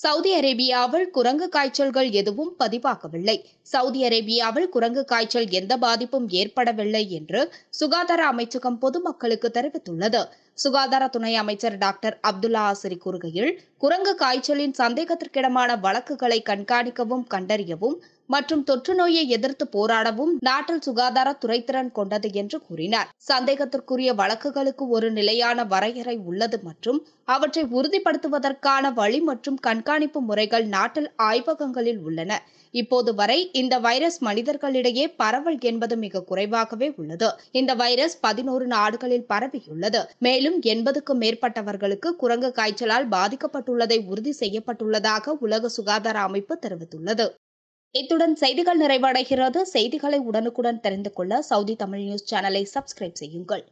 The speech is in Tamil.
சவுதி அரேபியாவில் குரங்கு காய்ச்சல்கள் எதுவும் பதிவாகவில்லை சவுதி அரேபியாவில் குரங்கு காய்ச்சல் எந்த பாதிப்பும் ஏற்படவில்லை என்று சுகாதார அமைச்சகம் பொதுமக்களுக்கு தெரிவித்துள்ளது சுகாதார துணை அமைச்சர் டாக்டர் அப்துல்லா ஆசிரி கூறுகையில் குரங்கு காய்ச்சலின் சந்தேகத்திற்கிடமான வழக்குகளை கண்காணிக்கவும் கண்டறியவும் மற்றும் தொற்று நோயை எதிர்த்து போராடவும் நாட்டில் சுகாதார துறைத்திறன் கொண்டது என்று கூறினார் சந்தேகத்திற்குரிய வழக்குகளுக்கு ஒரு நிலையான வரையறை உள்ளது மற்றும் அவற்றை உறுதிப்படுத்துவதற்கான வழி மற்றும் கண்காணிப்பு முறைகள் நாட்டில் ஆய்வகங்களில் உள்ளன இப்போது வரை இந்த வைரஸ் மனிதர்களிடையே பரவல் என்பது மிக குறைவாகவே உள்ளது இந்த வைரஸ் பதினோரு நாடுகளில் பரவியுள்ளது மேலும் மேலும் எண்பதுக்கும் மேற்பட்டவர்களுக்கு குரங்கு காய்ச்சலால் பாதிக்கப்பட்டுள்ளதை உறுதி செய்யப்பட்டுள்ளதாக உலக சுகாதார அமைப்பு தெரிவித்துள்ளது இத்துடன் செய்திகள் நிறைவடைகிறது செய்திகளை உடனுக்குடன் தெரிந்து கொள்ள சவுதி தமிழ் நியூஸ் சேனலை சப்ஸ்கிரைப் செய்யுங்கள்